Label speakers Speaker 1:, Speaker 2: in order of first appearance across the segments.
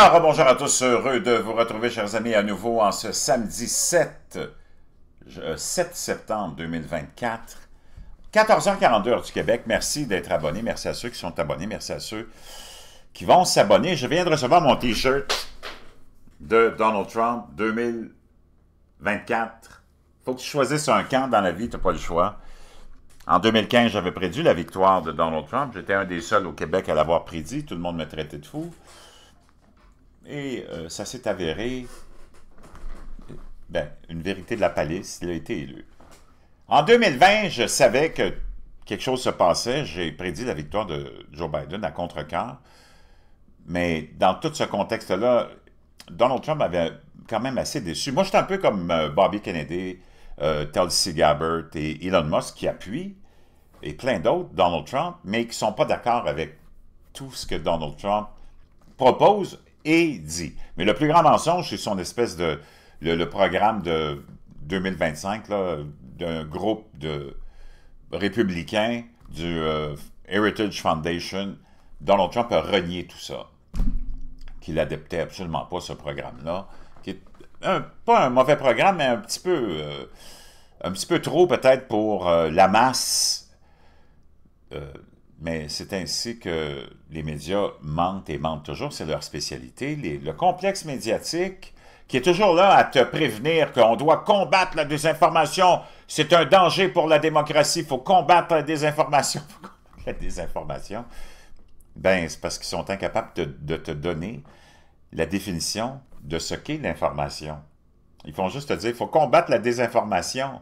Speaker 1: Alors, bonjour à tous, heureux de vous retrouver, chers amis, à nouveau en ce samedi 7, euh, septembre 2024, 14h42 du Québec. Merci d'être abonné, merci à ceux qui sont abonnés, merci à ceux qui vont s'abonner. Je viens de recevoir mon T-shirt de Donald Trump 2024. faut que tu choisisses un camp dans la vie, tu n'as pas le choix. En 2015, j'avais prédit la victoire de Donald Trump. J'étais un des seuls au Québec à l'avoir prédit. Tout le monde me traitait de fou. Et euh, ça s'est avéré ben, une vérité de la palisse, il a été élu. En 2020, je savais que quelque chose se passait. J'ai prédit la victoire de Joe Biden à contre cœur Mais dans tout ce contexte-là, Donald Trump avait quand même assez déçu. Moi, suis un peu comme euh, Bobby Kennedy, euh, Tulsi Gabbard et Elon Musk qui appuient, et plein d'autres, Donald Trump, mais qui ne sont pas d'accord avec tout ce que Donald Trump propose et dit. Mais le plus grand mensonge, c'est son espèce de... Le, programme de 2025 d'un groupe de républicains du euh, Heritage Foundation. Donald Trump a renié tout ça, qu'il n'adaptait absolument pas ce programme-là, qui est pas un mauvais programme, mais un petit peu, euh, un petit peu trop peut-être pour euh, la masse mais c'est ainsi que les médias mentent et mentent toujours, c'est leur spécialité. le complexe médiatique qui est toujours là à te prévenir qu'on doit combattre la désinformation, c'est un danger pour la démocratie, il faut combattre la désinformation, faut la désinformation. Ben, c'est parce qu'ils sont incapables de, de te donner la définition de ce qu'est l'information. Ils font juste te dire, il faut combattre la désinformation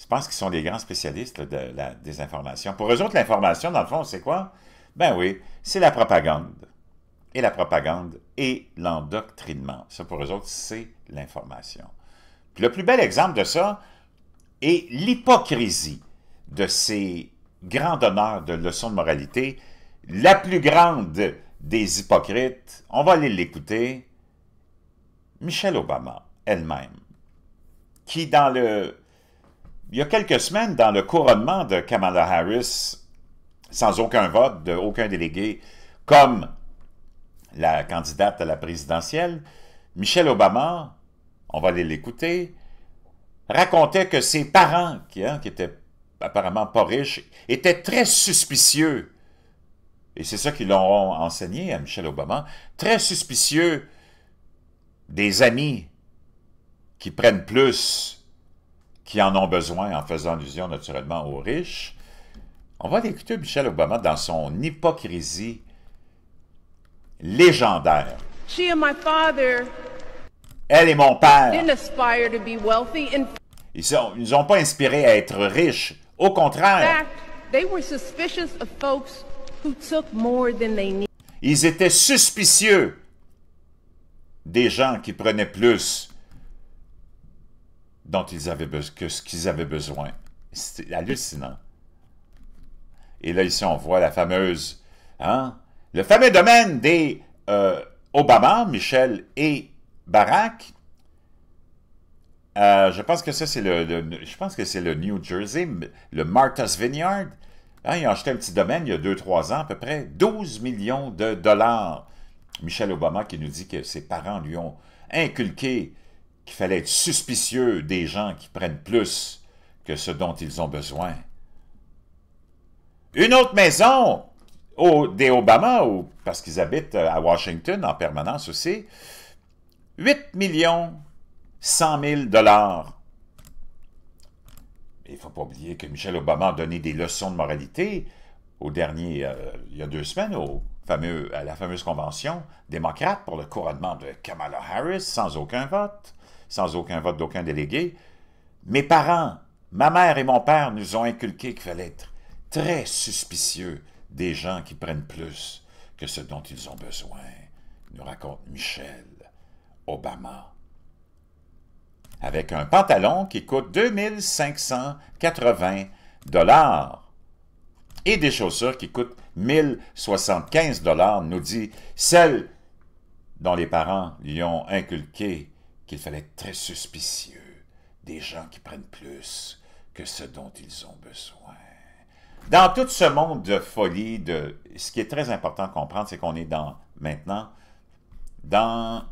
Speaker 1: je pense qu'ils sont les grands spécialistes de la désinformation. Pour eux autres, l'information, dans le fond, c'est quoi? Ben oui, c'est la propagande. Et la propagande et l'endoctrinement. Ça, pour eux autres, c'est l'information. Puis le plus bel exemple de ça est l'hypocrisie de ces grands donneurs de leçons de moralité. La plus grande des hypocrites, on va aller l'écouter, Michelle Obama elle-même, qui dans le il y a quelques semaines, dans le couronnement de Kamala Harris, sans aucun vote de aucun délégué, comme la candidate à la présidentielle, Michelle Obama, on va aller l'écouter, racontait que ses parents, qui, hein, étaient apparemment pas riches, étaient très suspicieux, et c'est ça qu'ils l'ont enseigné à Michelle Obama, très suspicieux des amis qui prennent plus qui en ont besoin en faisant allusion naturellement aux riches. On va écouter Michel Obama, dans son hypocrisie légendaire. Elle et mon père, ils ne nous ont pas inspirés à être riches. Au contraire, ils étaient suspicieux des gens qui prenaient plus dont ils avaient que ce qu'ils avaient besoin. C'est hallucinant. Et là, ici, on voit la fameuse, hein, le fameux domaine des euh, Obama, Michel et Barack. Euh, je pense que ça, c'est le, je pense que c'est le New Jersey, le Martha's Vineyard. Hein, ils ont acheté un petit domaine il y a 2-3 ans à peu près, 12 millions de dollars. Michel Obama qui nous dit que ses parents lui ont inculqué qu'il fallait être suspicieux des gens qui prennent plus que ce dont ils ont besoin. Une autre maison au, des Obama, parce qu'ils habitent euh, à Washington en permanence aussi, 8 millions 100 000 dollars. Il ne faut pas oublier que Michel Obama a donné des leçons de moralité au dernier, euh, il y a deux semaines, au fameux, à la fameuse convention démocrate pour le couronnement de Kamala Harris sans aucun vote sans aucun vote d'aucun délégué, mes parents, ma mère et mon père nous ont inculqué qu'il fallait être très suspicieux des gens qui prennent plus que ce dont ils ont besoin, nous raconte Michel Obama. Avec un pantalon qui coûte 2580 dollars et des chaussures qui coûtent 1075 dollars, nous dit celle dont les parents lui ont inculqué qu'il fallait être très suspicieux des gens qui prennent plus que ce dont ils ont besoin. Dans tout ce monde de folie, de, ce qui est très important à comprendre, c'est qu'on est dans maintenant dans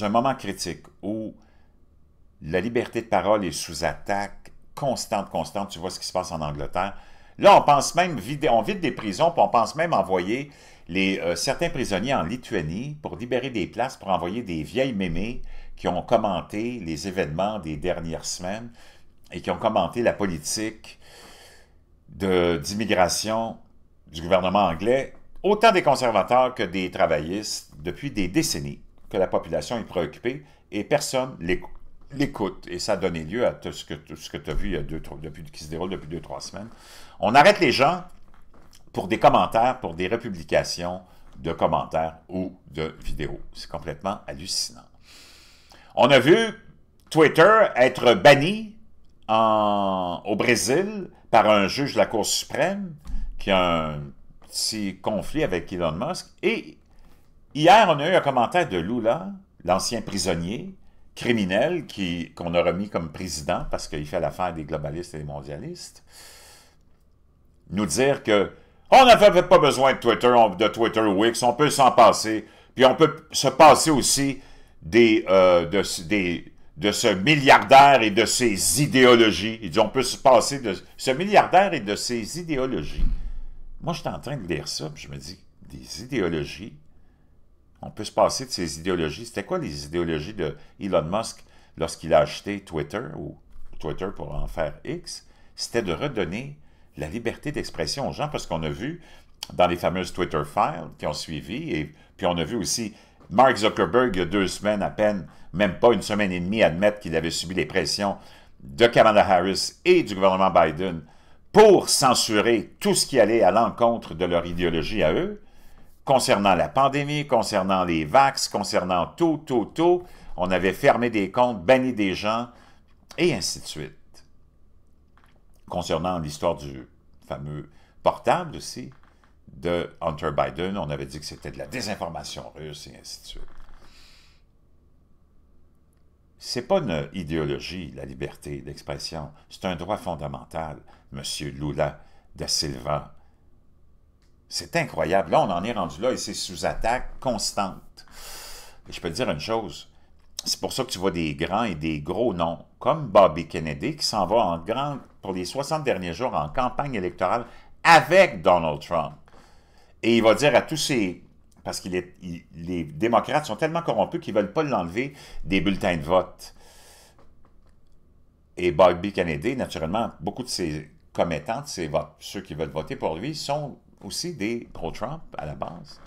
Speaker 1: un moment critique où la liberté de parole est sous attaque constante, constante. Tu vois ce qui se passe en Angleterre. Là, on pense même, on vide des prisons, on pense même envoyer les, euh, certains prisonniers en Lituanie pour libérer des places, pour envoyer des vieilles mémées qui ont commenté les événements des dernières semaines et qui ont commenté la politique d'immigration du gouvernement anglais, autant des conservateurs que des travaillistes, depuis des décennies que la population est préoccupée et personne l'écoute. Et ça a donné lieu à tout ce que, tu as vu depuis, qui se déroule depuis deux, trois semaines. On arrête les gens pour des commentaires, pour des republications de commentaires ou de vidéos. C'est complètement hallucinant. On a vu Twitter être banni au Brésil par un juge de la Cour suprême qui a un petit conflit avec Elon Musk. Et hier, on a eu un commentaire de Lula, l'ancien prisonnier criminel qu'on a remis comme président parce qu'il fait l'affaire des globalistes et des mondialistes, nous dire que on n'avait pas besoin de Twitter, de Twitter Wix, on peut s'en passer, puis on peut se passer aussi euh, des, de, ce milliardaire et de ses idéologies. Il dit, on peut se passer de ce milliardaire et de ses idéologies. Moi, j'étais en train de lire ça, puis je me dis, des idéologies? On peut se passer de ces idéologies. C'était quoi les idéologies de Elon Musk lorsqu'il a acheté Twitter, ou Twitter pour en faire X? C'était de redonner la liberté d'expression aux gens, parce qu'on a vu dans les fameuses Twitter files qui ont suivi, et puis on a vu aussi Mark Zuckerberg, il y a deux semaines à peine, même pas une semaine et demie, admettre qu'il avait subi les pressions de Kamala Harris et du gouvernement Biden pour censurer tout ce qui allait à l'encontre de leur idéologie à eux, concernant la pandémie, concernant les vax, concernant tout, tout, tout. On avait fermé des comptes, banni des gens, et ainsi de suite. Concernant l'histoire du fameux portable aussi, de Hunter Biden. On avait dit que c'était de la désinformation russe et ainsi de suite. C'est pas une idéologie, la liberté d'expression. C'est un droit fondamental, Monsieur Lula da Silva. C'est incroyable. Là, on en est rendu là et c'est sous attaque constante. je peux te dire une chose. C'est pour ça que tu vois des grands et des gros noms, comme Bobby Kennedy, qui s'en va en grand pour les 60 derniers jours en campagne électorale avec Donald Trump. Et il va dire à tous ces... Parce que les démocrates sont tellement corrompus qu'ils ne veulent pas l'enlever des bulletins de vote. Et Bobby Kennedy, naturellement, beaucoup de ses commettants, de ceux qui veulent voter pour lui, sont aussi des pro-Trump à la base.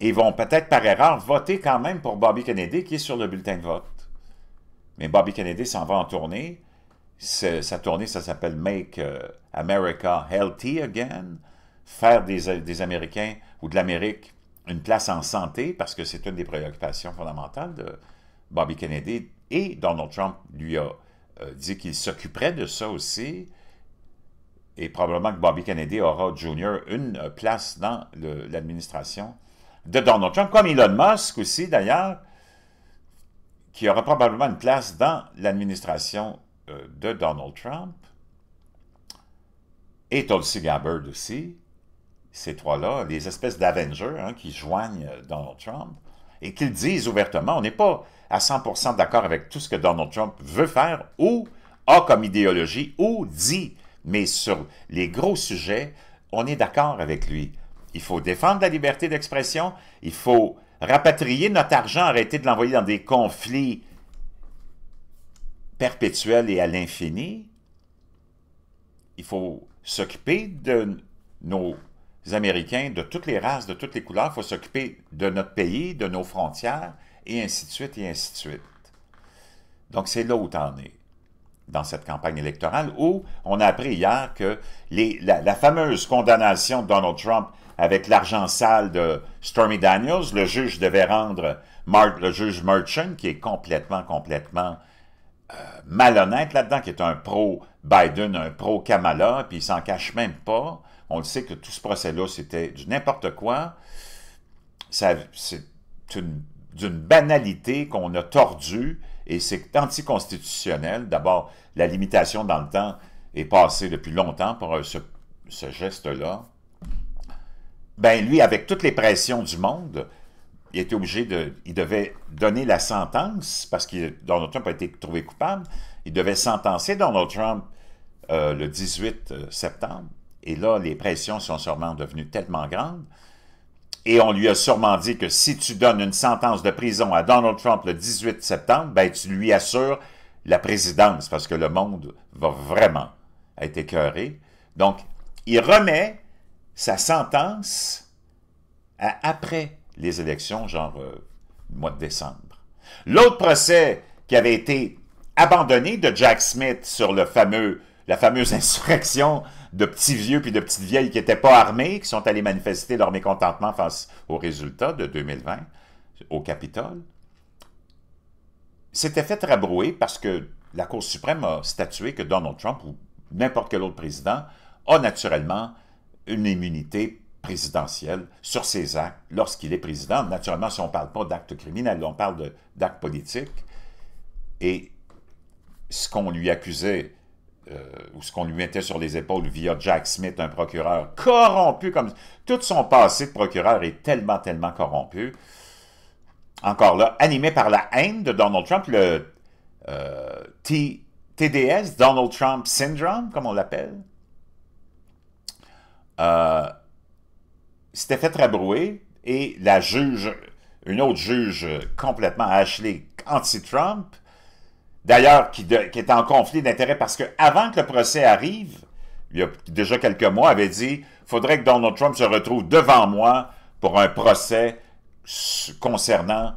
Speaker 1: Et vont peut-être par erreur voter quand même pour Bobby Kennedy qui est sur le bulletin de vote. Mais Bobby Kennedy s'en va en tournée. Sa tournée, ça s'appelle Make euh, America Healthy Again faire des, Américains ou de l'Amérique une place en santé, parce que c'est une des préoccupations fondamentales de Bobby Kennedy, et Donald Trump lui a euh, dit qu'il s'occuperait de ça aussi, et probablement que Bobby Kennedy aura, junior, une euh, place dans l'administration de Donald Trump, comme Elon Musk aussi, d'ailleurs, qui aura probablement une place dans l'administration euh, de Donald Trump, et Tulsi Gabbard aussi, ces trois-là, les espèces d'Avengers hein, qui joignent Donald Trump, et qu'ils disent ouvertement, on n'est pas à 100% d'accord avec tout ce que Donald Trump veut faire ou a comme idéologie ou dit, mais sur les gros sujets, on est d'accord avec lui. Il faut défendre la liberté d'expression, il faut rapatrier notre argent, arrêter de l'envoyer dans des conflits perpétuels et à l'infini. Il faut s'occuper de nos Américains de toutes les races, de toutes les couleurs. Il faut s'occuper de notre pays, de nos frontières, et ainsi de suite, et ainsi de suite. Donc, c'est là où dans cette campagne électorale, où on a appris hier que la, fameuse condamnation de Donald Trump avec l'argent sale de Stormy Daniels, le juge devait rendre le juge Merchant, qui est complètement, complètement euh, malhonnête là-dedans, qui est un pro-Biden, un pro-Kamala, puis il s'en cache même pas. On le sait que tout ce procès-là, c'était du n'importe quoi. C'est d'une banalité qu'on a tordue et c'est anticonstitutionnel. D'abord, la limitation dans le temps est passée depuis longtemps pour euh, ce, geste-là. Ben lui, avec toutes les pressions du monde, il était obligé de... Il devait donner la sentence, parce que Donald Trump a été trouvé coupable. Il devait sentencer Donald Trump euh, le 18 euh, septembre. Et là, les pressions sont sûrement devenues tellement grandes. Et on lui a sûrement dit que si tu donnes une sentence de prison à Donald Trump le 18 septembre, ben, tu lui assures la présidence parce que le monde va vraiment être écœuré. Donc, il remet sa sentence à après les élections, genre le euh, mois de décembre. L'autre procès qui avait été abandonné de Jack Smith sur le fameux, la fameuse insurrection de petits vieux puis de petites vieilles qui n'étaient pas armés, qui sont allés manifester leur mécontentement face aux résultats de 2020 au Capitole, s'était fait rabrouer parce que la Cour suprême a statué que Donald Trump ou n'importe quel autre président a naturellement une immunité présidentielle sur ses actes lorsqu'il est président. Naturellement, si on ne parle pas d'actes criminels, on parle d'actes politiques. Et ce qu'on lui accusait euh, ou ce qu'on lui mettait sur les épaules via Jack Smith, un procureur corrompu comme... Tout son passé de procureur est tellement, tellement corrompu. Encore là, animé par la haine de Donald Trump, le euh, TDS, Donald Trump Syndrome, comme on l'appelle, euh, s'était fait rabrouer et la juge, une autre juge complètement Ashley anti-Trump, d'ailleurs, qui, est en conflit d'intérêts parce que avant que le procès arrive, il y a déjà quelques mois, avait dit faudrait que Donald Trump se retrouve devant moi pour un procès concernant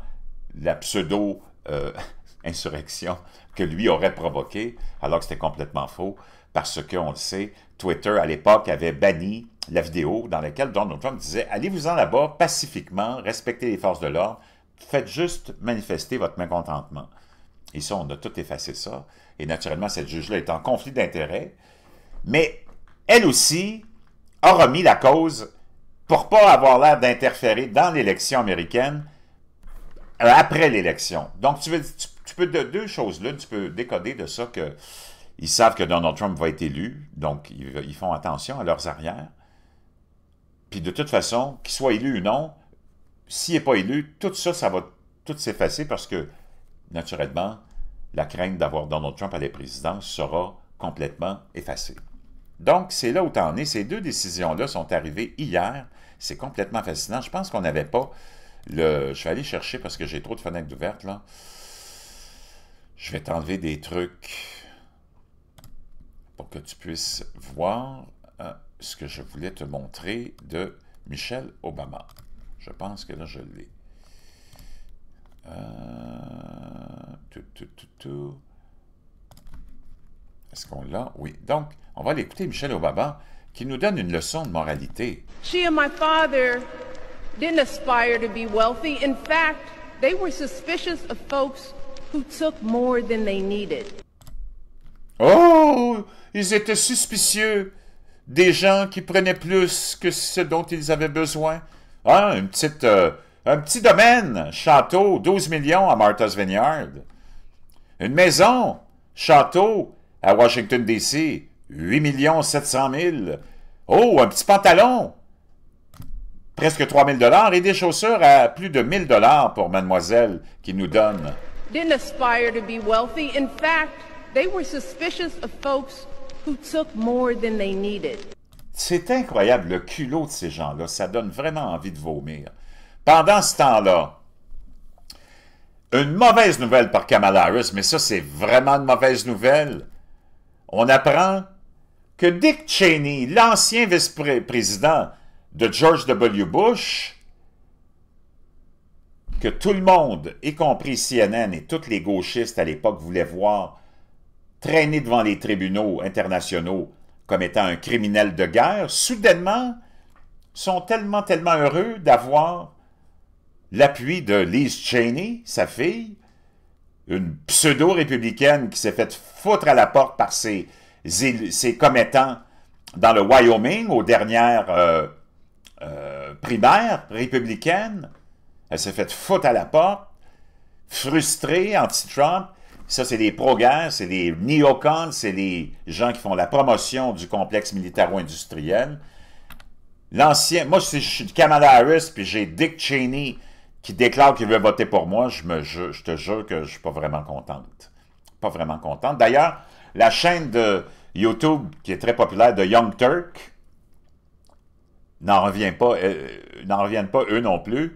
Speaker 1: la pseudo-insurrection euh, que lui aurait provoquée, alors que c'était complètement faux, parce qu'on le sait, Twitter à l'époque avait banni la vidéo dans laquelle Donald Trump disait Allez-vous-en là-bas pacifiquement, respectez les forces de l'ordre, faites juste manifester votre mécontentement. Et ça, on a tout effacé ça. Et naturellement, cette juge-là est en conflit d'intérêts. Mais elle aussi a remis la cause pour ne pas avoir l'air d'interférer dans l'élection américaine euh, après l'élection. Donc, tu, peux de deux choses là, tu peux décoder de ça qu'ils savent que Donald Trump va être élu, donc ils, ils font attention à leurs arrières. Puis de toute façon, qu'il soit élu ou non, s'il n'est pas élu, tout ça, ça va tout s'effacer parce que naturellement, la crainte d'avoir Donald Trump à la présidence sera complètement effacée. Donc, c'est là où t'en es. Ces deux décisions-là sont arrivées hier. C'est complètement fascinant. Je pense qu'on n'avait pas le... Je vais aller chercher parce que j'ai trop de fenêtres ouvertes, là. Je vais t'enlever des trucs pour que tu puisses voir euh, ce que je voulais te montrer de Michel Obama. Je pense que là, je l'ai. Euh, Est-ce qu'on l'a? Oui. Donc, on va l'écouter, écouter Michel Obama qui nous donne une leçon de moralité. She Oh! Ils étaient suspicieux des gens qui prenaient plus que ce dont ils avaient besoin. Ah, une petite... Euh, un petit domaine, château, 12 millions à Martha's Vineyard. Une maison, château, à Washington, D.C., 8 700 000. Oh, un petit pantalon, presque 3 000 et des chaussures à plus de 1 000 pour mademoiselle qui nous donne.
Speaker 2: In fact, they were suspicious of folks who took more than they needed.
Speaker 1: C'est incroyable le culot de ces gens-là, ça donne vraiment envie de vomir. Pendant ce temps-là, une mauvaise nouvelle par Kamala Harris, mais ça, c'est vraiment une mauvaise nouvelle. On apprend que Dick Cheney, l'ancien vice-président de George W. Bush, que tout le monde, y compris CNN et tous les gauchistes à l'époque, voulaient voir traîner devant les tribunaux internationaux comme étant un criminel de guerre, soudainement sont tellement, tellement heureux d'avoir l'appui de Liz Cheney, sa fille, une pseudo-républicaine qui s'est faite foutre à la porte par ses, ses commettants dans le Wyoming aux dernières euh, euh, primaires républicaines. Elle s'est faite foutre à la porte, frustrée, anti-Trump. Ça, c'est des pro guerres c'est des neocons, c'est les gens qui font la promotion du complexe militaro-industriel. L'ancien, moi, je suis Kamala Harris, puis j'ai Dick Cheney, qui déclare qu'il veut voter pour moi, je, me, te jure que je ne suis pas vraiment contente. Pas vraiment contente. D'ailleurs, la chaîne de YouTube qui est très populaire de Young Turk n'en revient pas, euh, euh, n'en reviennent pas eux non plus.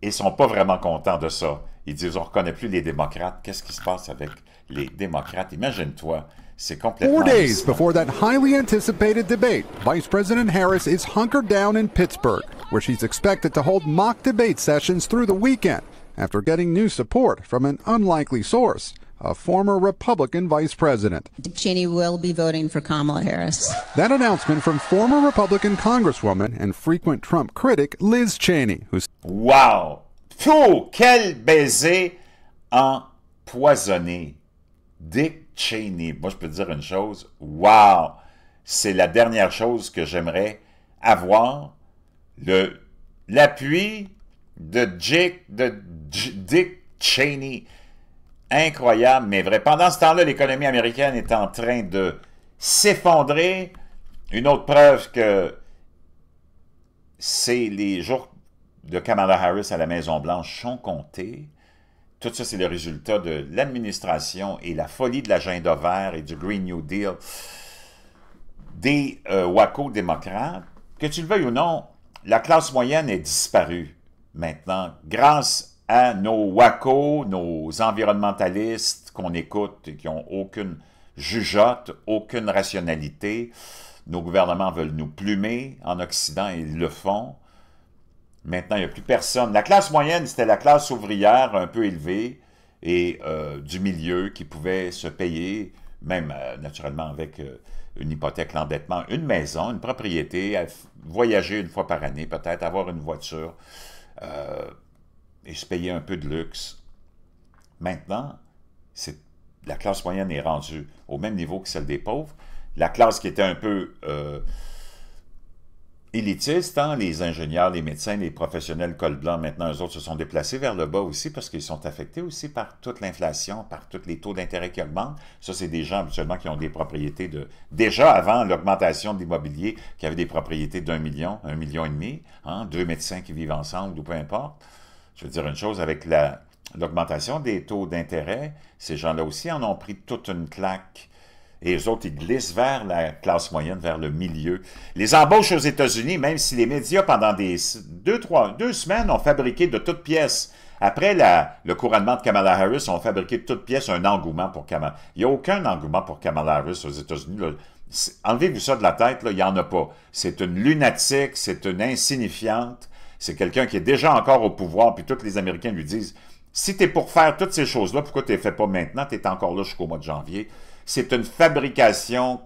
Speaker 1: Ils sont pas vraiment contents de ça. Ils disent on reconnaît plus les démocrates. Qu'est-ce qui se passe avec les démocrates Imagine-toi Four days
Speaker 2: before that highly anticipated debate, Vice President Harris is hunkered down in Pittsburgh, where she's expected to hold mock debate sessions through the weekend after getting new support from an unlikely source, a former Republican vice president.
Speaker 3: Cheney will be voting for Kamala Harris.
Speaker 1: That announcement from former Republican Congresswoman and frequent Trump critic Liz Cheney, who's Wow! Phew! Quel baiser empoisonné! Dick Cheney. Moi, je peux dire une chose. Wow! C'est la dernière chose que j'aimerais avoir. Le, l'appui de, de Dick Cheney. Incroyable, mais vrai. Pendant ce temps-là, l'économie américaine est en train de s'effondrer. Une autre preuve que c'est les jours de Kamala Harris à la Maison-Blanche sont comptés tout ça, c'est le résultat de l'administration et la folie de l'agenda vert et du Green New Deal des euh, WACO démocrates. Que tu le veuilles ou non, la classe moyenne est disparue maintenant grâce à nos WACO, nos environnementalistes qu'on écoute et qui n'ont aucune jugeote, aucune rationalité. Nos gouvernements veulent nous plumer en Occident, ils le font. Maintenant, il n'y a plus personne. La classe moyenne, c'était la classe ouvrière un peu élevée et euh, du milieu qui pouvait se payer, même euh, naturellement avec euh, une hypothèque, l'endettement, une maison, une propriété, voyager une fois par année peut-être, avoir une voiture et se payer un peu de luxe. Maintenant, la classe moyenne est rendue au même niveau que celle des pauvres. La classe qui était un peu élitistes, tant hein, les ingénieurs, les médecins, les professionnels col blanc, maintenant, eux autres se sont déplacés vers le bas aussi parce qu'ils sont affectés aussi par toute l'inflation, par tous les taux d'intérêt qui augmentent. Ça, c'est des gens habituellement qui ont des propriétés de... Déjà avant l'augmentation de l'immobilier, qui avaient des propriétés d'un million, un million et demi, hein, deux médecins qui vivent ensemble ou peu importe. Je veux dire une chose, avec la, l'augmentation des taux d'intérêt, ces gens-là aussi en ont pris toute une claque et les autres, ils glissent vers la classe moyenne, vers le milieu. Les embauches aux États-Unis, même si les médias, pendant des deux, trois, deux semaines, ont fabriqué de toutes pièces après le couronnement de Kamala Harris, ont fabriqué de toutes pièces un engouement pour Kamala. Il n'y a aucun engouement pour Kamala Harris aux États-Unis. Enlevez-vous ça de la tête, il n'y en a pas. C'est une lunatique, c'est une insignifiante. C'est quelqu'un qui est déjà encore au pouvoir, puis tous les Américains lui disent si tu es pour faire toutes ces choses-là, pourquoi tu ne les fais pas maintenant Tu es encore là jusqu'au mois de janvier c'est une fabrication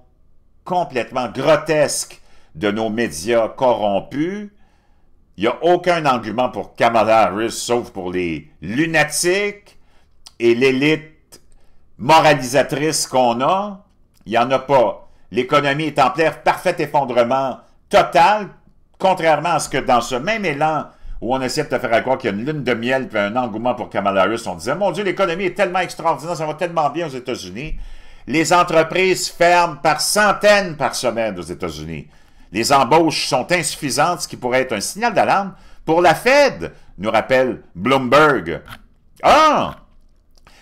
Speaker 1: complètement grotesque de nos médias corrompus. Il n'y a aucun argument pour Kamala Harris, sauf pour les lunatiques et l'élite moralisatrice qu'on a. Il n'y en a pas. L'économie est en plein parfait effondrement total, contrairement à ce que dans ce même élan où on essaie de te faire croire qu'il y a une lune de miel et un engouement pour Kamala Harris, on disait « Mon Dieu, l'économie est tellement extraordinaire, ça va tellement bien aux États-Unis. » Les entreprises ferment par centaines par semaine aux États-Unis. Les embauches sont insuffisantes, ce qui pourrait être un signal d'alarme pour la Fed, nous rappelle Bloomberg. Ah!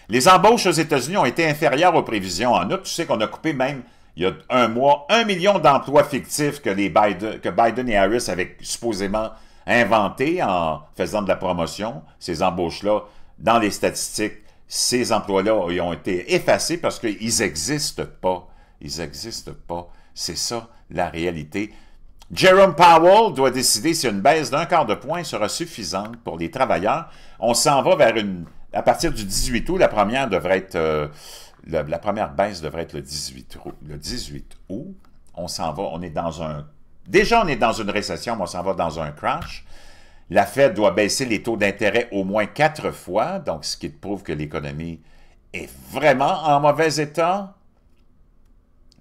Speaker 1: Les embauches aux États-Unis ont été inférieures aux prévisions. En outre, tu sais qu'on a coupé même, il y a un mois, un million d'emplois fictifs que, que Biden et Harris avaient supposément inventés en faisant de la promotion, ces embauches-là, dans les statistiques ces emplois-là, ont été effacés parce qu'ils n'existent pas. Ils n'existent pas. C'est ça, la réalité. Jerome Powell doit décider si une baisse d'un quart de point sera suffisante pour les travailleurs. On s'en va vers une... À partir du 18 août, la première devrait être... Euh, la, première baisse devrait être le 18 août. Le 18 août, on s'en va, on est dans un... Déjà, on est dans une récession, mais on s'en va dans un crash. La Fed doit baisser les taux d'intérêt au moins quatre fois, donc ce qui prouve que l'économie est vraiment en mauvais état.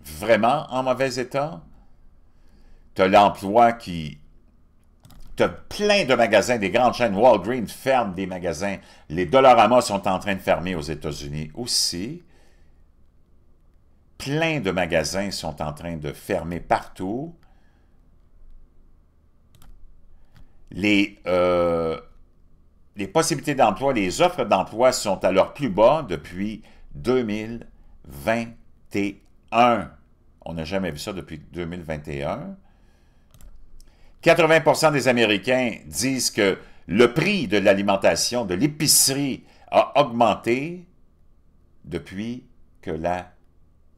Speaker 1: Vraiment en mauvais état. Tu as l'emploi qui... Tu as plein de magasins, des grandes chaînes. Walgreens ferme des magasins. Les Dollarama sont en train de fermer aux États-Unis aussi. Plein de magasins sont en train de fermer partout. Euh, les, possibilités d'emploi, les offres d'emploi sont à leur plus bas depuis 2021. On n'a jamais vu ça depuis 2021. 80 des Américains disent que le prix de l'alimentation, de l'épicerie, a augmenté depuis que la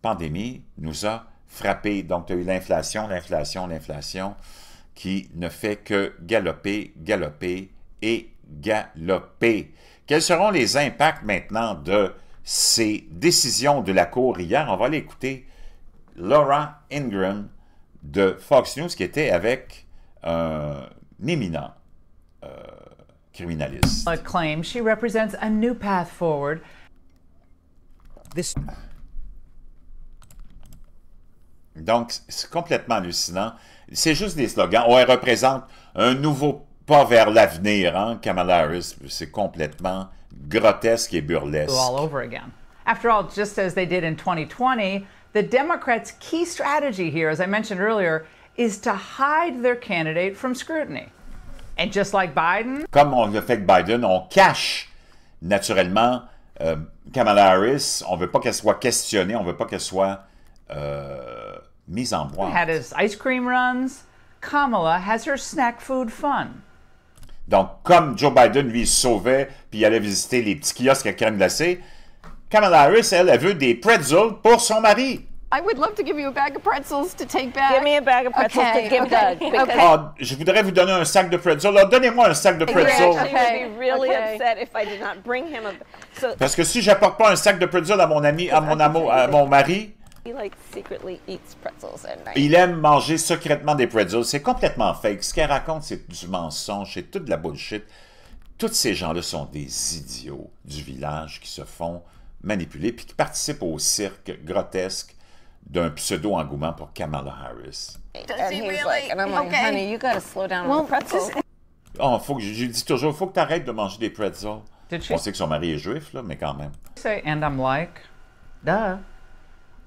Speaker 1: pandémie nous a frappés. Donc, tu as eu l'inflation, l'inflation, l'inflation qui ne fait que galoper, galoper et galoper. Quels seront les impacts maintenant de ces décisions de la Cour hier? On va l'écouter. Laura Ingram de Fox News qui était avec un éminent euh, criminaliste.
Speaker 2: Claim she represents a new path
Speaker 3: forward.
Speaker 1: Donc, c'est complètement hallucinant. C'est juste des slogans. Oh, elle représente un nouveau pas vers l'avenir, hein, Kamala Harris. C'est complètement grotesque et burlesque.
Speaker 2: After all, just as they did in 2020, the Democrats' key strategy here, as I mentioned earlier, is to hide their candidate from scrutiny. like Biden.
Speaker 1: Comme on le fait avec Biden, on cache naturellement euh, Kamala Harris. On ne veut pas qu'elle soit questionnée, on ne veut pas qu'elle soit. Euh, mise en boîte. Donc, comme Joe Biden, lui, sauvait, puis il allait visiter les petits kiosques à crème glacée, Kamala Harris, elle, elle veut des pretzels pour son mari. je voudrais vous donner un sac de pretzels. Donnez-moi un sac de pretzels. Parce que si je n'apporte pas un sac de pretzels à mon ami, à mon amour, à mon mari, il aime manger secrètement des pretzels. C'est complètement fake. Ce qu'elle raconte, c'est du mensonge, c'est toute de la bullshit. Tous ces gens-là sont des idiots du village qui se font manipuler puis qui participent au cirque grotesque d'un pseudo-engouement pour Kamala Harris. Oh, faut que, je dis toujours, faut que arrêtes de manger des pretzels. On sait que son mari est juif, là, mais quand même.
Speaker 2: and I'm like, duh.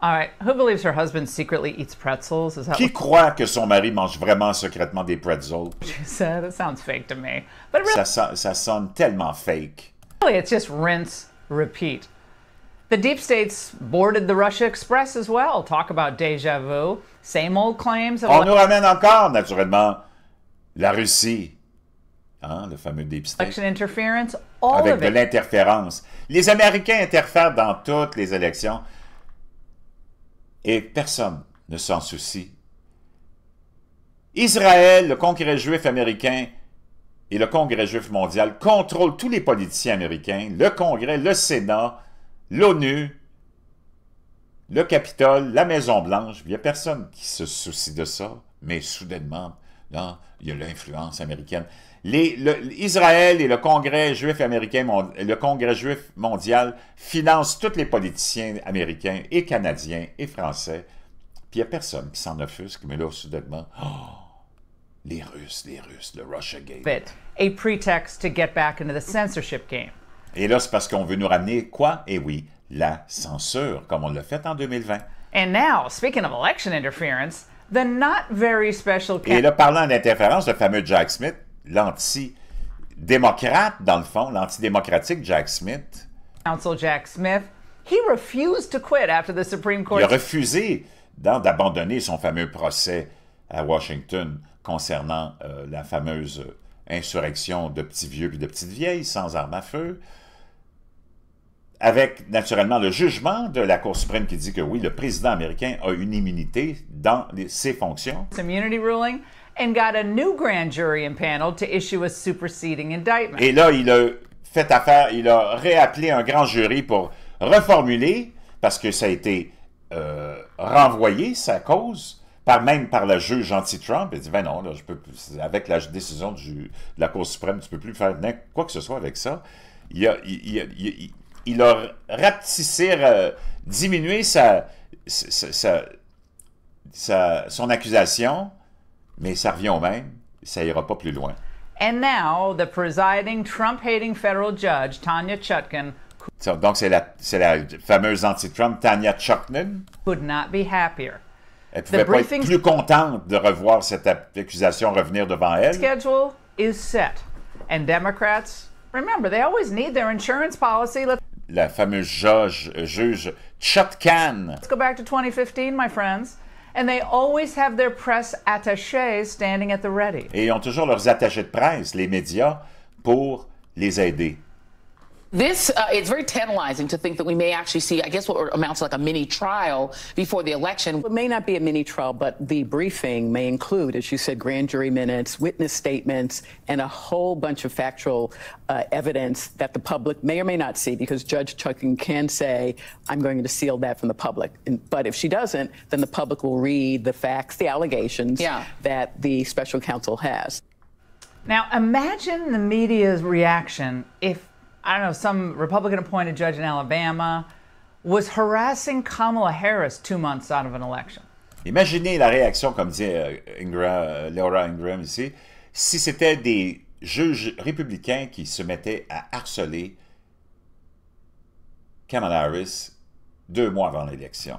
Speaker 2: All right. Who believes her husband secretly eats pretzels? Is that Qui
Speaker 1: croit que son mari mange vraiment secrètement des pretzels? said? That sounds fake to me. But really, ça, ça sonne tellement fake.
Speaker 2: Really, it's just rinse, repeat. The deep states boarded the Russia Express as well. Talk about déjà vu. Same old claims. Of On nous
Speaker 1: ramène encore, naturellement, la Russie. Hein, le fameux deep state. Election
Speaker 2: interference, all Avec of de
Speaker 1: l'interférence. Les Américains interfèrent dans toutes les élections et personne ne s'en soucie. Israël, le Congrès juif américain et le Congrès juif mondial contrôlent tous les politiciens américains, le Congrès, le Sénat, l'ONU, le Capitole, la Maison-Blanche. Il n'y a personne qui se soucie de ça, mais soudainement, il y a l'influence américaine. Les, Israël et le Congrès juif américain, le Congrès juif mondial financent tous les politiciens américains et canadiens et français. Puis il n'y a personne qui s'en offusque, mais là, soudainement, oh, les Russes, les Russes, le
Speaker 2: Russia Gate. game.
Speaker 1: Et là, c'est parce qu'on veut nous ramener quoi? Eh oui, la censure, comme on l'a fait en 2020.
Speaker 2: And now, speaking of election interference, et là,
Speaker 1: parlant d'interférence, le fameux Jack Smith, l'anti-démocrate, dans le fond, lanti Jack Smith.
Speaker 2: Jack Smith, Il a
Speaker 1: refusé d'abandonner son fameux procès à Washington concernant euh, la fameuse insurrection de petits vieux puis de petites vieilles sans armes à feu avec naturellement le jugement de la Cour suprême qui dit que oui, le président américain a une immunité dans ses fonctions. Et là, il a fait affaire, il a réappelé un grand jury pour reformuler, parce que ça a été euh, renvoyé, sa cause, par, même par la juge anti-Trump. Il dit, ben non, là, je peux plus, avec la décision du, de la Cour suprême, tu peux plus faire quoi que ce soit avec ça. Il y a, il, il, il, il a rapetissé, euh, diminué sa, sa, sa, son accusation, mais ça revient au même, ça ira pas plus loin.
Speaker 2: And now, the presiding Trump-hating federal judge, Tanya Chutkin,
Speaker 1: donc c'est la, la, fameuse anti-Trump Tanya Chutkin.
Speaker 2: Could not be happier.
Speaker 1: Elle pouvait the pas être plus contente de revoir cette accusation revenir devant elle.
Speaker 2: Schedule is set, and Democrats, remember, they always need their insurance policy. Let's
Speaker 1: la fameuse juge, euh, juge Chotkan. Let's
Speaker 2: go back to 2015, my friends. And they always have their press attachés standing at the ready.
Speaker 1: Et ils ont toujours leurs attachés de presse, les médias, pour les aider.
Speaker 2: This uh, it's very tantalizing to think that we may actually see, I guess, what amounts to like a mini trial before the election. It may not be a mini trial, but the briefing may include, as you said, grand jury minutes, witness statements, and a whole bunch of factual uh, evidence that the public may or may not see, because Judge Chucking can say, "I'm going to seal that from the public." And, but if she doesn't, then the public will read the facts, the allegations yeah. that the special counsel has. Now, imagine the media's reaction if I don't know, some Republican appointed judge in Alabama was harassing Kamala Harris two months out of an election.
Speaker 1: Imaginez la réaction, comme dit euh, Ingram, euh, Laura Ingram ici, si c'était des juges républicains qui se mettaient à harceler Kamala Harris deux mois avant l'élection.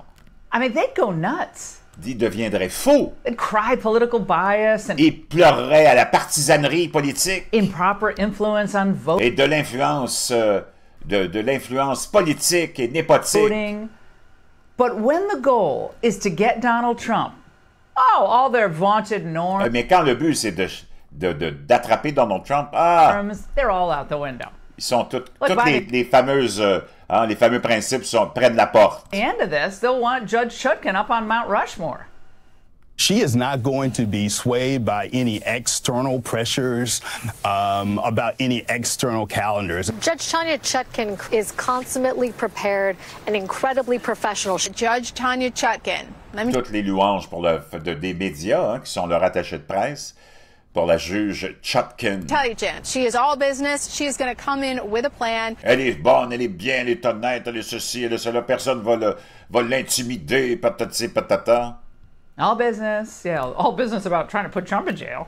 Speaker 2: I mean, they'd go nuts.
Speaker 1: dit deviendrait fou. Cry political bias and il pleurerait à la partisanerie politique. Improper influence on vote. Et de l'influence euh, de, de l'influence politique et népotique. Voting.
Speaker 2: But when the goal is to get Donald Trump, oh, all their vaunted norms. Euh,
Speaker 1: mais quand le but c'est de d'attraper Donald Trump, ah,
Speaker 2: they're all out the window.
Speaker 1: Ils sont toutes, toutes les, les, fameuses, euh, hein, les fameux principes sont près de la porte.
Speaker 2: end of this, they'll want Judge Shutkin up on Mount Rushmore.
Speaker 1: She is not going to be swayed by any external pressures
Speaker 3: um, about any external calendars. Judge Tanya Chutkin is consummately prepared and incredibly professional. Judge Tanya Chutkin.
Speaker 1: Toutes les louanges pour le, de, des médias hein, qui sont leur attaché de presse pour la juge Chapkin.
Speaker 2: She is all business. She going to come in with a plan.
Speaker 1: Elle est bonne, elle est bien, elle est honnête, elle est ceci, elle est cela. Personne va va l'intimider, patati patata.
Speaker 2: All business, yeah, all business about trying to put Trump in jail.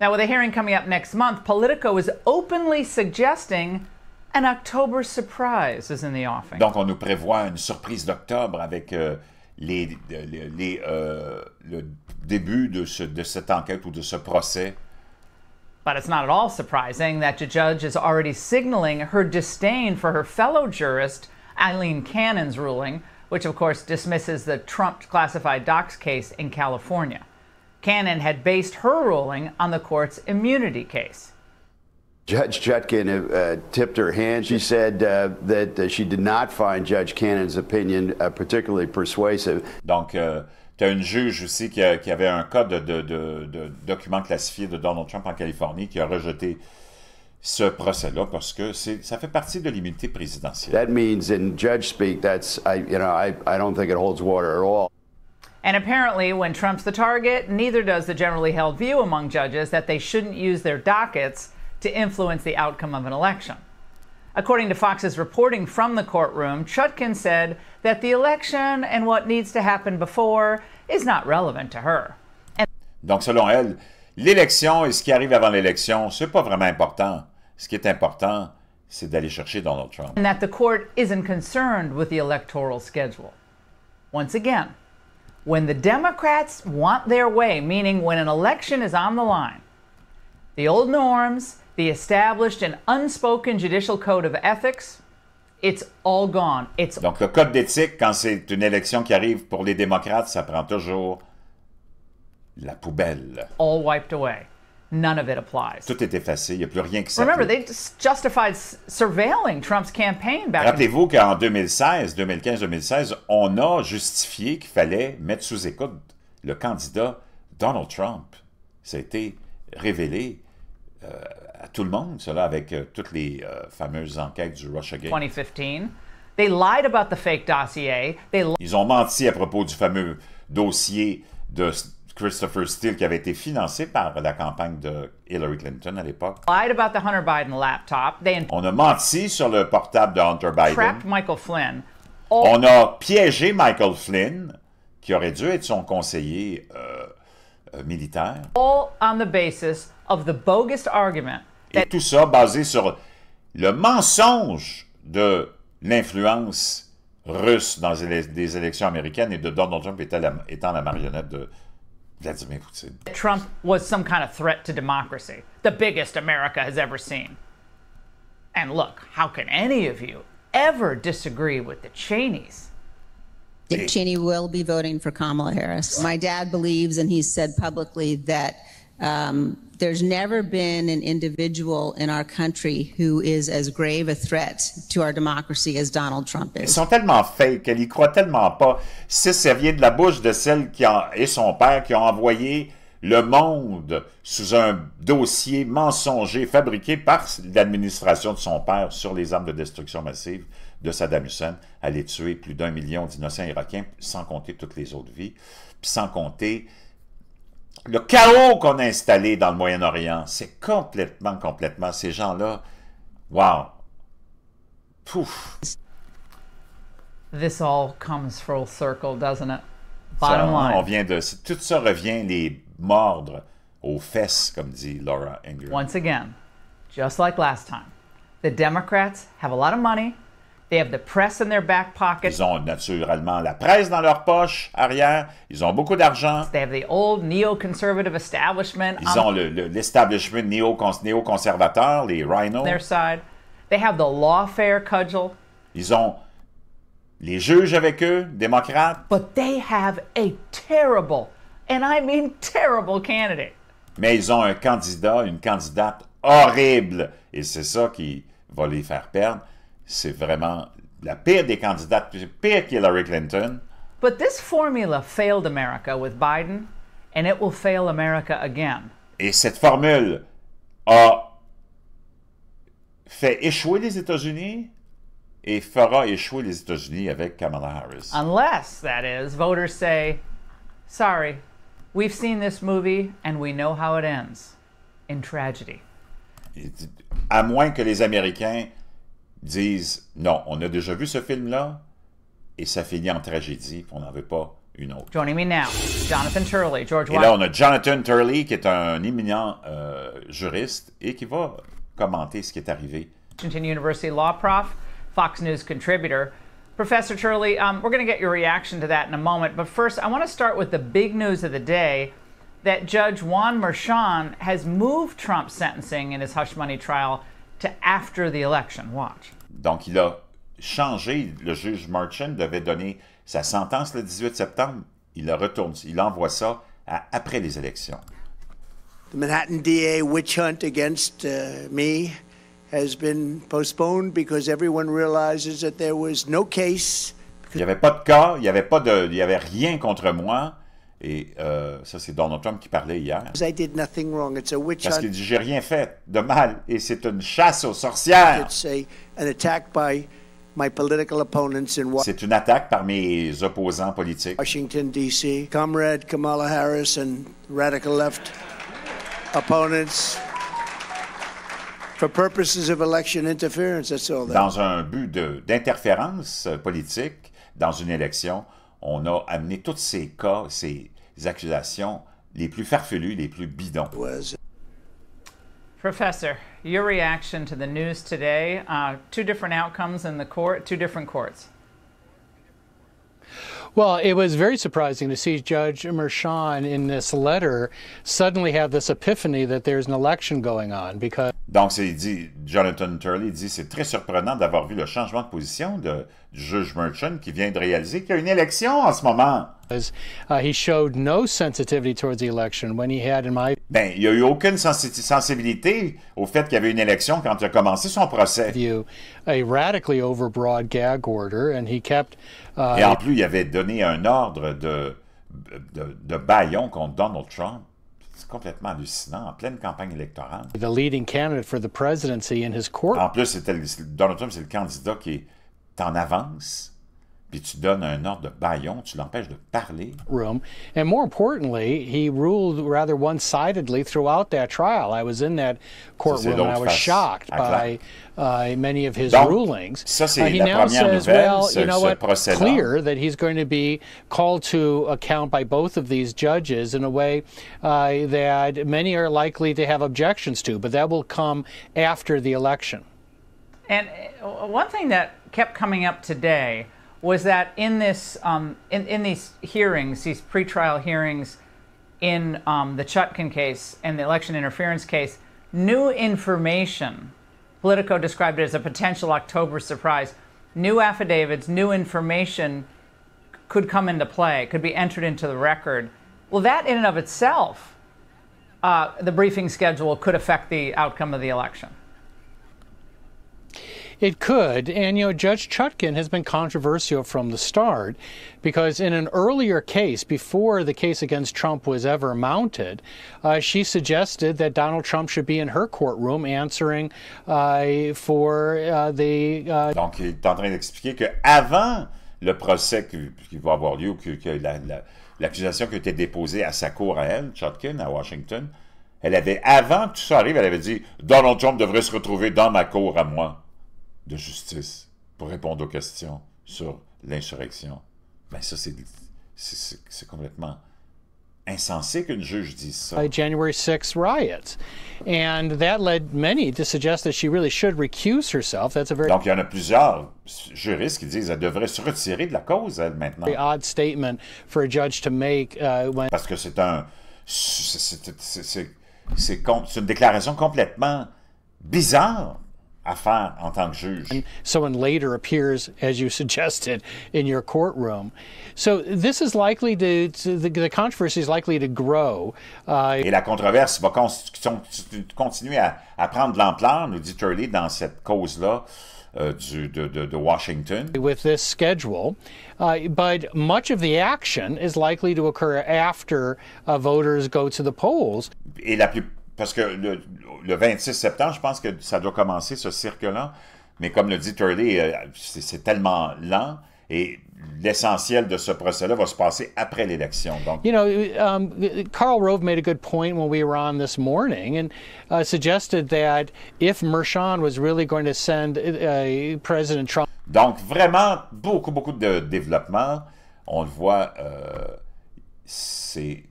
Speaker 2: Now, with a hearing coming up next month, Politico is openly suggesting an October surprise is in the offing.
Speaker 1: Donc, on nous prévoit une surprise d'octobre avec euh, les, les, les euh, le début de, ce, de cette enquête ou de ce procès.
Speaker 2: But it's not at all surprising that the judge is already signaling her disdain for her fellow jurist, Eileen Cannon's ruling, which of course dismisses the Trump classified docs case in California. Cannon had based her ruling on the court's immunity case.
Speaker 1: Judge Chutkin uh, uh tipped her hand. She said uh, that uh, she did not find Judge Cannon's opinion uh, particularly persuasive. Donc, euh, Tu as une juge aussi qui, qui avait un cas de, de, de, de document classifié de Donald Trump en Californie qui a rejeté ce procès-là parce que ça fait partie de l'immunité présidentielle. That
Speaker 3: means in judge speak, that's I, you know I, I don't think it holds water at all.
Speaker 2: And apparently, when Trump's the target, neither does the generally held view among judges that they shouldn't use their dockets to influence the outcome of an election. According to Fox's reporting from the courtroom, Chutkin said that the election and what needs to happen before is not relevant to her.
Speaker 1: And Donc selon elle, l'élection et ce qui arrive avant l'élection, c'est pas vraiment important. Ce qui est important, c'est d'aller chercher Donald Trump.
Speaker 2: And that the court isn't concerned with the electoral schedule. Once again, when the Democrats want their way, meaning when an election is on the line, the old norms code
Speaker 1: Donc le code d'éthique, quand c'est une élection qui arrive pour les démocrates, ça prend toujours la poubelle.
Speaker 2: Tout
Speaker 1: est effacé. Il n'y a plus rien qui s'applique. Rappelez-vous qu'en 2016, 2015-2016, on a justifié qu'il fallait mettre sous écoute le candidat Donald Trump. Ça a été révélé. Euh, tout le monde, cela avec euh, toutes les euh, fameuses enquêtes du Russia 2015. Ils ont menti à propos du fameux dossier de Christopher Steele qui avait été financé par la campagne de Hillary Clinton à l'époque. On a menti sur le portable de Hunter Biden. On a piégé Michael Flynn, qui aurait dû être son conseiller euh, militaire.
Speaker 2: on the basis of the
Speaker 1: bogus argument et tout ça basé sur le mensonge de l'influence russe dans les élections américaines et de Donald Trump étant la, marionnette de Vladimir Poutine.
Speaker 2: Trump was some kind of threat to democracy, the biggest America has ever seen. And look, how can any of you ever disagree with the Cheneys?
Speaker 3: Dick Cheney will be voting for Kamala Harris. My dad believes, and he's said publicly, that Um, there's never been an individual in our country who is as grave a threat to our democracy as Donald Trump
Speaker 1: Ils sont tellement fake, qu'elle y croit tellement pas. Si ça vient de la bouche de celle qui a, et son père qui ont envoyé le monde sous un dossier mensonger fabriqué par l'administration de son père sur les armes de destruction massive de Saddam Hussein, allait tuer plus d'un million d'innocents irakiens, sans compter toutes les autres vies, puis sans compter le chaos qu'on a installé dans le Moyen-Orient, c'est complètement, complètement, ces gens-là, wow, pouf. On vient de, tout ça revient les mordre aux fesses, comme dit Laura Ingram.
Speaker 2: have money
Speaker 1: ils ont naturellement la presse dans leur poche arrière. Ils ont beaucoup d'argent. They have the old establishment. Ils ont l'establishment le, les rhinos.
Speaker 2: side. They have the lawfare cudgel.
Speaker 1: Ils ont les juges avec eux, démocrates.
Speaker 2: But they have a terrible, and I mean terrible candidate.
Speaker 1: Mais ils ont un candidat, une candidate horrible. Et c'est ça qui va les faire perdre c'est vraiment la pire des candidates, pire qu'Hillary Clinton.
Speaker 2: But this formula failed America with Biden, and it will fail America again.
Speaker 1: Et cette formule a fait échouer les États-Unis et fera échouer les États-Unis avec Kamala Harris.
Speaker 2: Unless, that is, voters say, sorry, we've seen this movie and we know how it ends. In tragedy.
Speaker 1: À moins que les Américains disent non, on a déjà vu ce film-là et ça finit en tragédie, on n'en veut pas une autre.
Speaker 2: Joining me now, Jonathan Turley, George Et là, on a
Speaker 1: Jonathan Turley qui est un éminent euh, juriste et qui va commenter ce qui est arrivé.
Speaker 2: Washington University law prof, Fox News contributor. Professor Turley, um, we're going to get your reaction to that in a moment. But first, I want to start with the big news of the day that Judge Juan Merchan has moved Trump's sentencing in his hush money trial to after the election. Watch.
Speaker 1: Donc, il a changé. Le juge Marchand devait donner sa sentence le 18 septembre. Il la retourne. Il envoie ça à après les élections.
Speaker 3: The Manhattan DA witch hunt against uh, me has been postponed because everyone realizes
Speaker 1: that there was no case. Il n'y avait pas de cas, il n'y avait, pas de, il y avait rien contre moi. Et euh, ça, c'est Donald Trump qui parlait hier. Parce qu'il dit, j'ai rien fait de mal et c'est une chasse aux sorcières. C'est une attaque par mes opposants politiques. Washington, D.C.,
Speaker 3: Kamala Harris and radical left opponents. For purposes of election interference, Dans
Speaker 1: un but d'interférence politique dans une élection, on a amené tous ces cas, ces accusations les plus farfelues, les plus bidons.
Speaker 2: Professor, your reaction to the news today, uh, two different outcomes in the court, two different courts.
Speaker 3: Well, it was very surprising to see Judge Mershon in this letter suddenly have this epiphany that there's an election
Speaker 1: going on because Donc, dit, Jonathan Turley dit, c'est très surprenant d'avoir vu le changement de position de juge Merchant qui vient de réaliser qu'il y a une élection en ce moment. Ben, il n'y a eu aucune sensibilité au fait qu'il y avait une élection quand il a commencé son procès. Uh, Et en plus, il avait donné un ordre de, de, de baillon contre Donald Trump. C'est complètement hallucinant, en pleine campagne électorale. En plus, Donald Trump, c'est le candidat qui est t'en avances, puis tu donnes un ordre de baillon, tu l'empêches de parler. Room.
Speaker 3: And more importantly, he ruled rather one-sidedly throughout that trial. I was in that courtroom and I was shocked by uh, many of his Donc, rulings. Ça, c'est uh, he la now première says, nouvelle, well, ce, you know what, procédant. clear that he's going to be called to account by both of these judges in a way uh, that many are likely to have objections to, but that will come after the election.
Speaker 2: And uh, one thing that kept coming up today was that in this um, in, in these hearings, these pretrial hearings in um, the Chutkin case and the election interference case, new information, Politico described it as a potential October surprise, new affidavits, new information could come into play, could be entered into the record. Well, that in and of itself, uh, the briefing schedule could affect the outcome of the election.
Speaker 3: It could. And, you know, Judge Chutkin has been controversial from the start because in an earlier case, before the case against Trump was ever mounted, uh, she suggested that Donald Trump should be in
Speaker 1: her courtroom answering uh, for uh, the. Uh, Donc, il est en train d'expliquer qu'avant le procès qui, qui, va avoir lieu, que, que l'accusation la, la, qui a été déposée à sa cour à elle, Chutkin, à Washington, elle avait, avant que tout ça arrive, elle avait dit Donald Trump devrait se retrouver dans ma cour à moi. de justice pour répondre aux questions sur l'insurrection. Mais ben ça, c'est complètement insensé qu'une juge dise ça. Donc il y en a plusieurs juristes qui disent qu'elle devrait se retirer de la cause elle maintenant. parce que c'est un c'est une déclaration complètement bizarre à faire en tant que juge. And someone later appears,
Speaker 3: as you suggested, in your courtroom. So this is likely to, to the,
Speaker 1: the, controversy is likely to grow. Uh, Et la controverse va continuer à, à, prendre de l'ampleur, nous dit Turley, dans cette cause-là. Uh, du, de, de, Washington. With this schedule, uh, but much of the action is likely to occur
Speaker 3: after uh, voters go to the polls.
Speaker 1: Et la plus parce que le, 26 septembre, je pense que ça doit commencer ce cirque-là. Mais comme le dit Turley, euh, c'est tellement lent et l'essentiel de ce procès-là va se passer après l'élection. Donc,
Speaker 3: Trump. Donc
Speaker 1: vraiment beaucoup beaucoup de développement. On le voit, euh, c'est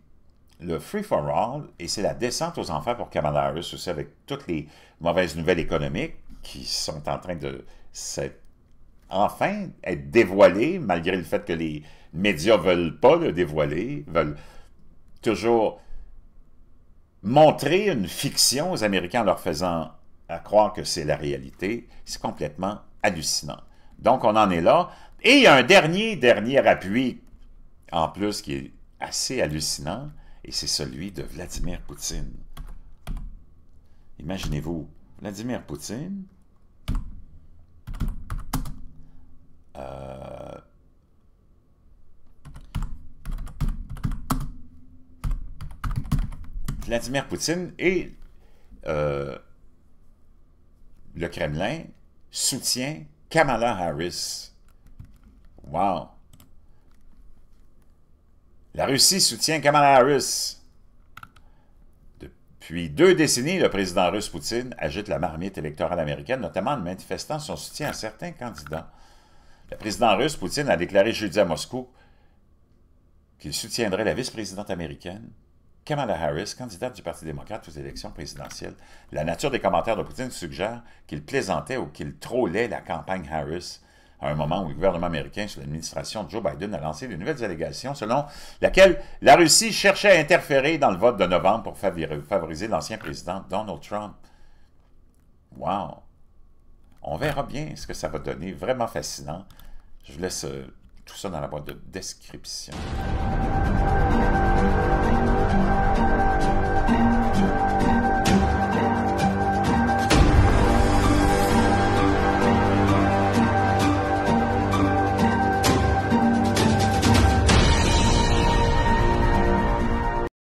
Speaker 1: le free for all, et c'est la descente aux enfers pour Kamala Harris aussi, avec toutes les mauvaises nouvelles économiques qui sont en train de enfin être dévoilées, malgré le fait que les médias veulent pas le dévoiler, veulent toujours montrer une fiction aux Américains en leur faisant croire que c'est la réalité, c'est complètement hallucinant. Donc, on en est là. Et il y a un dernier, dernier appui, en plus, qui est assez hallucinant, et c'est celui de Vladimir Poutine. Imaginez-vous, Vladimir Poutine euh, Vladimir Poutine et euh, le Kremlin soutient Kamala Harris. Wow! La Russie soutient Kamala Harris. Depuis deux décennies, le président russe Poutine agite la marmite électorale américaine, notamment en manifestant son soutien à certains candidats. Le président russe Poutine a déclaré jeudi à Moscou qu'il soutiendrait la vice-présidente américaine Kamala Harris, candidate du Parti démocrate aux élections présidentielles. La nature des commentaires de Poutine suggère qu'il plaisantait ou qu'il trollait la campagne Harris à un moment où le gouvernement américain, sous l'administration de Joe Biden, a lancé de nouvelles allégations selon lesquelles la Russie cherchait à interférer dans le vote de novembre pour favoriser l'ancien président Donald Trump. Wow! On verra bien ce que ça va donner. Vraiment fascinant. Je vous laisse euh, tout ça dans la boîte de description.